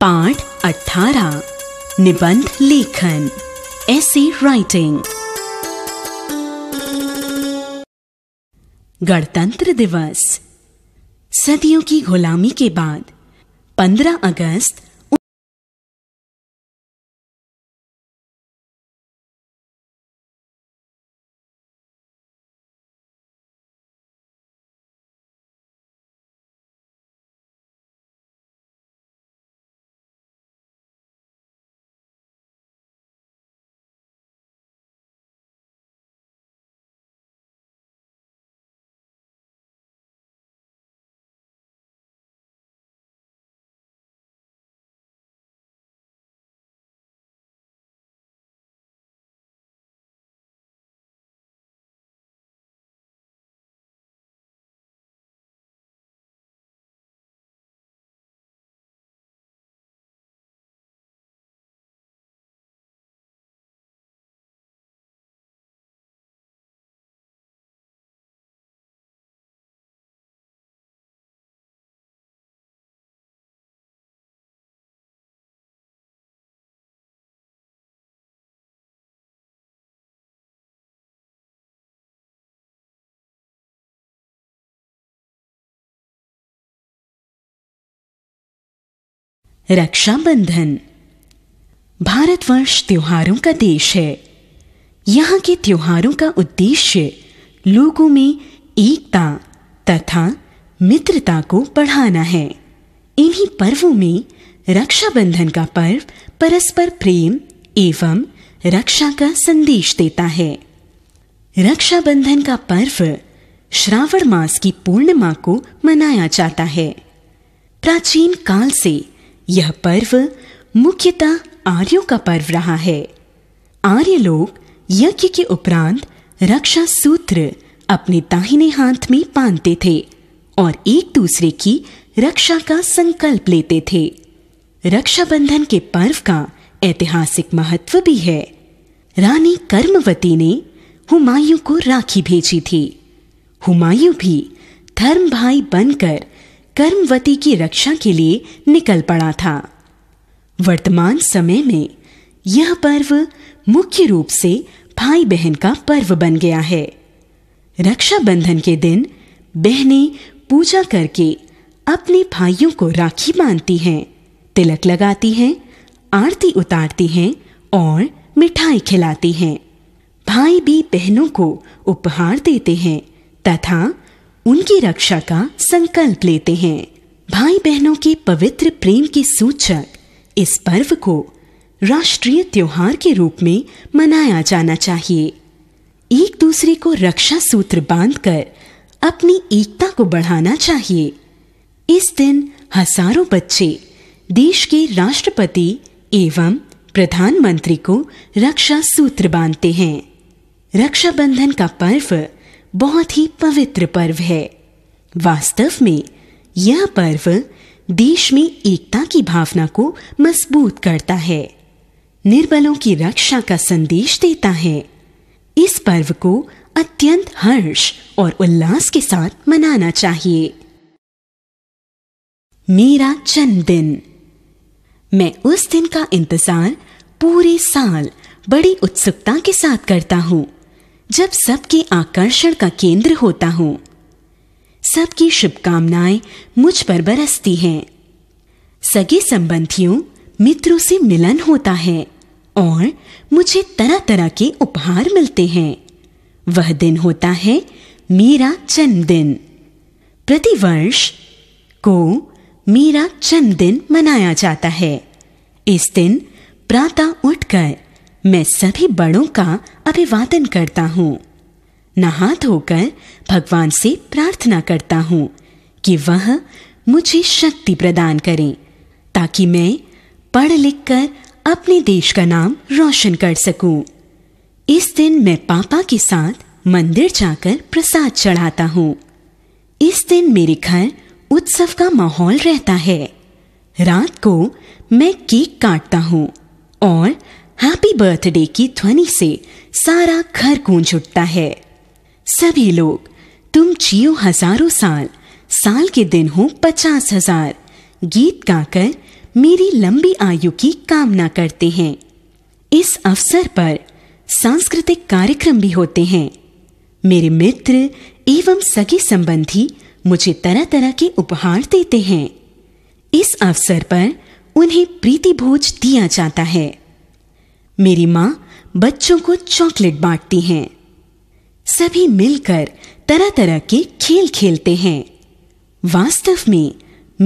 पाठ अठारह निबंध लेखन ऐसी राइटिंग गणतंत्र दिवस सदियों की गुलामी के बाद 15 अगस्त रक्षाबंधन भारतवर्ष त्योहारों का देश है यहाँ के त्योहारों का उद्देश्य लोगों में एकता तथा मित्रता को बढ़ाना है इन्हीं पर्वों में रक्षाबंधन का पर्व परस्पर प्रेम एवं रक्षा का संदेश देता है रक्षाबंधन का पर्व श्रावण मास की पूर्णिमा को मनाया जाता है प्राचीन काल से यह पर्व मुख्यतः आर्यों का पर्व रहा है आर्य लोग यज्ञ के उपरांत रक्षा सूत्र अपने दाहिने हाथ में बांधते थे और एक दूसरे की रक्षा का संकल्प लेते थे रक्षाबंधन के पर्व का ऐतिहासिक महत्व भी है रानी कर्मवती ने हुमायूं को राखी भेजी थी हुमायूं भी धर्म भाई बनकर कर्मवती की रक्षा के लिए निकल पड़ा था वर्तमान समय में यह पर्व मुख्य रूप से भाई बहन का पर्व बन गया है रक्षाबंधन के दिन बहनें पूजा करके अपने भाइयों को राखी बांधती हैं तिलक लगाती हैं आरती उतारती हैं और मिठाई खिलाती हैं भाई भी बहनों को उपहार देते हैं तथा उनकी रक्षा का संकल्प लेते हैं भाई बहनों के पवित्र प्रेम के सूचक इस पर्व को राष्ट्रीय त्योहार के रूप में मनाया जाना चाहिए एक दूसरे को रक्षा सूत्र बांधकर अपनी एकता को बढ़ाना चाहिए इस दिन हजारों बच्चे देश के राष्ट्रपति एवं प्रधानमंत्री को रक्षा सूत्र बांधते हैं रक्षाबंधन का पर्व बहुत ही पवित्र पर्व है वास्तव में यह पर्व देश में एकता की भावना को मजबूत करता है निर्बलों की रक्षा का संदेश देता है इस पर्व को अत्यंत हर्ष और उल्लास के साथ मनाना चाहिए मेरा जन्मदिन मैं उस दिन का इंतजार पूरे साल बड़ी उत्सुकता के साथ करता हूँ जब सबके आकर्षण का केंद्र होता हूं सबकी शुभकामनाएं मुझ पर बरसती हैं सगे संबंधियों मित्रों से मिलन होता है और मुझे तरह तरह के उपहार मिलते हैं वह दिन होता है मेरा जन्मदिन प्रतिवर्ष को मेरा जन्मदिन मनाया जाता है इस दिन प्रातः उठकर मैं सभी बड़ों का अभिवादन करता हूँ नहा धोकर भगवान से प्रार्थना करता हूँ कि वह मुझे शक्ति प्रदान करें ताकि मैं पढ़ लिख कर अपने देश का नाम रोशन कर सकूं। इस दिन मैं पापा के साथ मंदिर जाकर प्रसाद चढ़ाता हूँ इस दिन मेरे घर उत्सव का माहौल रहता है रात को मैं केक काटता हूँ और हैप्पी बर्थडे की ध्वनि से सारा घर गूंज उठता है सभी लोग तुम जियो हजारों साल साल के दिन हो पचास हजार गीत गाकर मेरी लंबी आयु की कामना करते हैं इस अवसर पर सांस्कृतिक कार्यक्रम भी होते हैं मेरे मित्र एवं सगे संबंधी मुझे तरह तरह के उपहार देते हैं इस अवसर पर उन्हें प्रीति भोज दिया जाता है मेरी माँ बच्चों को चॉकलेट बांटती हैं सभी मिलकर तरह तरह के खेल खेलते हैं वास्तव में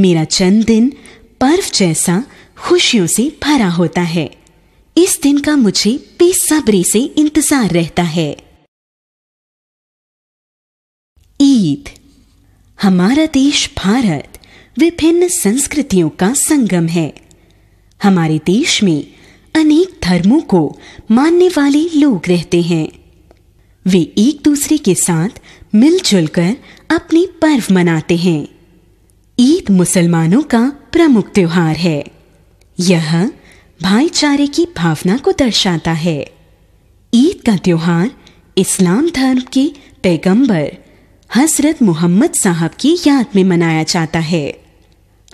मेरा जन्मदिन पर्व जैसा खुशियों से भरा होता है इस दिन का मुझे बेसब्री से इंतजार रहता है ईद हमारा देश भारत विभिन्न संस्कृतियों का संगम है हमारे देश में अनेक धर्मों को मानने वाले लोग रहते हैं वे एक दूसरे के साथ मिलजुल कर अपने पर्व मनाते हैं ईद मुसलमानों का प्रमुख त्योहार है यह भाईचारे की भावना को दर्शाता है ईद का त्योहार इस्लाम धर्म के पैगंबर हजरत मोहम्मद साहब की याद में मनाया जाता है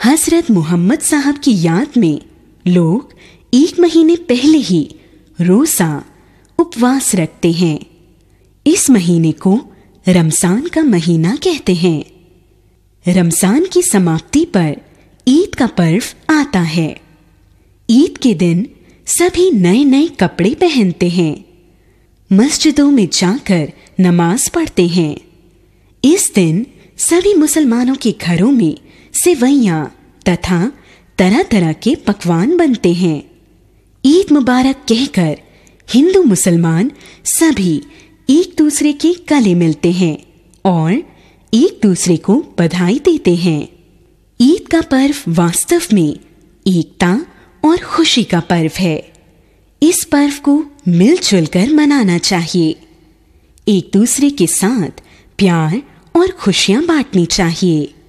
हजरत मोहम्मद साहब की याद में लोग एक महीने पहले ही रोसा उपवास रखते हैं इस महीने को रमजान का महीना कहते हैं रमजान की समाप्ति पर ईद का पर्व आता है ईद के दिन सभी नए नए कपड़े पहनते हैं मस्जिदों में जाकर नमाज पढ़ते हैं इस दिन सभी मुसलमानों के घरों में सेवैया तथा तरह तरह के पकवान बनते हैं ईद मुबारक कहकर हिंदू मुसलमान सभी एक दूसरे के गले मिलते हैं और एक दूसरे को बधाई देते हैं ईद का पर्व वास्तव में एकता और खुशी का पर्व है इस पर्व को मिलजुल कर मनाना चाहिए एक दूसरे के साथ प्यार और खुशियां बांटनी चाहिए